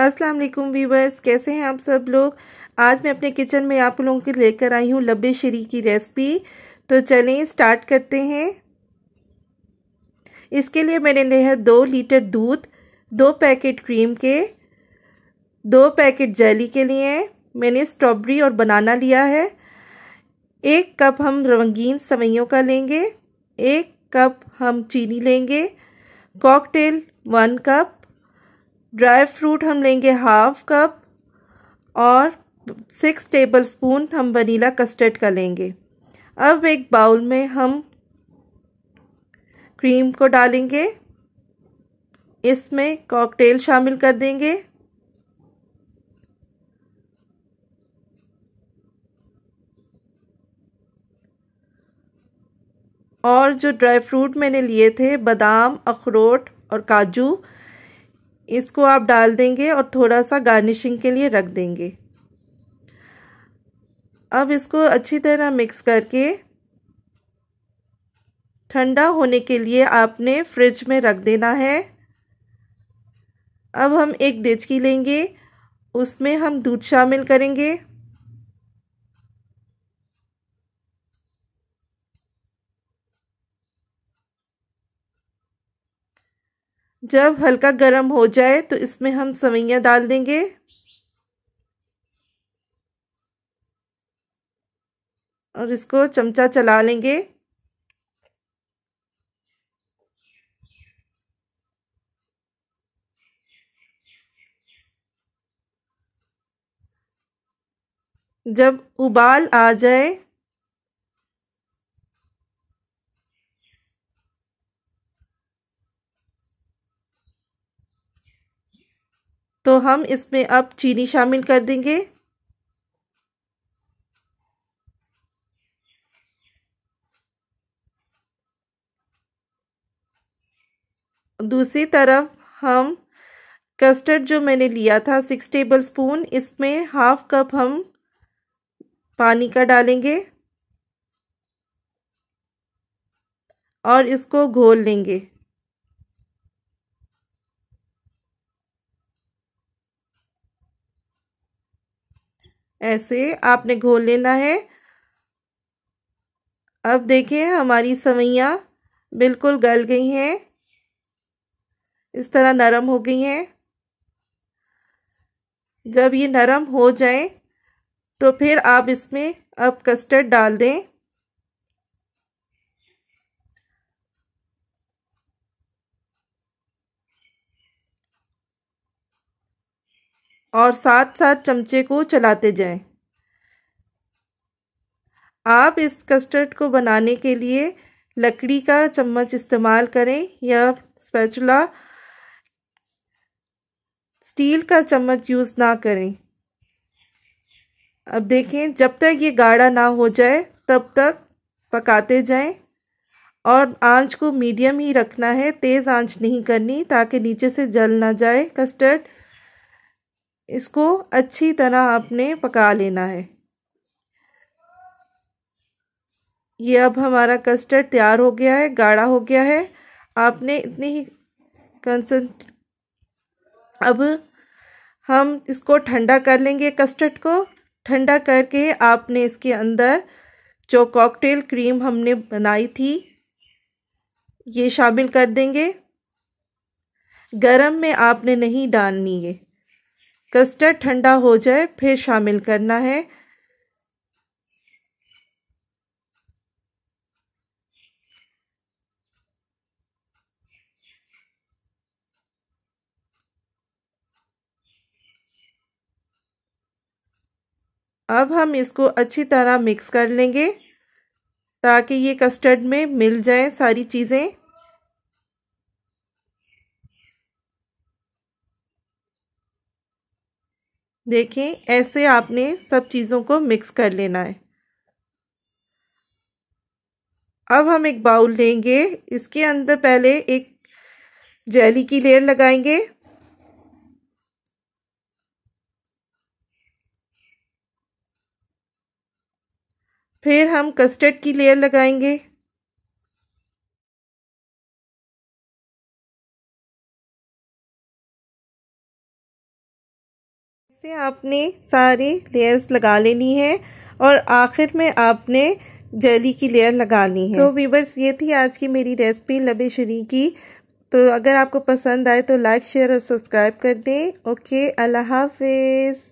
अस्सलाम वालेकुम वीवर्स कैसे हैं आप सब लोग आज मैं अपने किचन में आप लोगों के लेकर आई हूँ लब्बे शरी की रेसिपी तो चलें स्टार्ट करते हैं इसके लिए मैंने लिया है दो लीटर दूध दो पैकेट क्रीम के दो पैकेट जेली के लिए मैंने स्ट्रॉबेरी और बनाना लिया है एक कप हम रंगीन सवैयों का लेंगे एक कप हम चीनी लेंगे cocktail one cup dry fruit हम लेंगे हाफ कप और सिक्स टेबल स्पून हम वनीला कस्टर्ड का लेंगे अब एक बाउल में हम क्रीम को डालेंगे इसमें कॉकटेल शामिल कर देंगे और जो ड्राई फ्रूट मैंने लिए थे बादाम अखरोट और काजू इसको आप डाल देंगे और थोड़ा सा गार्निशिंग के लिए रख देंगे अब इसको अच्छी तरह मिक्स करके ठंडा होने के लिए आपने फ्रिज में रख देना है अब हम एक देचकी लेंगे उसमें हम दूध शामिल करेंगे जब हल्का गर्म हो जाए तो इसमें हम सवैयाँ डाल देंगे और इसको चमचा चला लेंगे जब उबाल आ जाए तो हम इसमें अब चीनी शामिल कर देंगे दूसरी तरफ हम कस्टर्ड जो मैंने लिया था सिक्स टेबल स्पून इसमें हाफ कप हम पानी का डालेंगे और इसको घोल लेंगे ऐसे आपने घोल लेना है अब देखें हमारी सवैयाँ बिल्कुल गल गई हैं इस तरह नरम हो गई हैं जब ये नरम हो जाए तो फिर आप इसमें अब कस्टर्ड डाल दें और साथ साथ चमचे को चलाते जाएं। आप इस कस्टर्ड को बनाने के लिए लकड़ी का चम्मच इस्तेमाल करें या स्पैचुला स्टील का चम्मच यूज़ ना करें अब देखें जब तक ये गाढ़ा ना हो जाए तब तक पकाते जाएं और आंच को मीडियम ही रखना है तेज़ आंच नहीं करनी ताकि नीचे से जल ना जाए कस्टर्ड इसको अच्छी तरह आपने पका लेना है ये अब हमारा कस्टर्ड तैयार हो गया है गाढ़ा हो गया है आपने इतनी ही कंसेंट अब हम इसको ठंडा कर लेंगे कस्टर्ड को ठंडा करके आपने इसके अंदर जो कॉकटेल क्रीम हमने बनाई थी ये शामिल कर देंगे गरम में आपने नहीं डालनी है कस्टर्ड ठंडा हो जाए फिर शामिल करना है अब हम इसको अच्छी तरह मिक्स कर लेंगे ताकि ये कस्टर्ड में मिल जाए सारी चीज़ें देखें ऐसे आपने सब चीज़ों को मिक्स कर लेना है अब हम एक बाउल लेंगे इसके अंदर पहले एक जेली की लेयर लगाएंगे फिर हम कस्टर्ड की लेयर लगाएंगे से आपने सारे लेयर्स लगा लेनी है और आखिर में आपने जेली की लेयर लगानी है तो वीवर्स ये थी आज की मेरी रेसिपी लबे शरी की तो अगर आपको पसंद आए तो लाइक शेयर और सब्सक्राइब कर दें ओके अल्लाह हाफिज़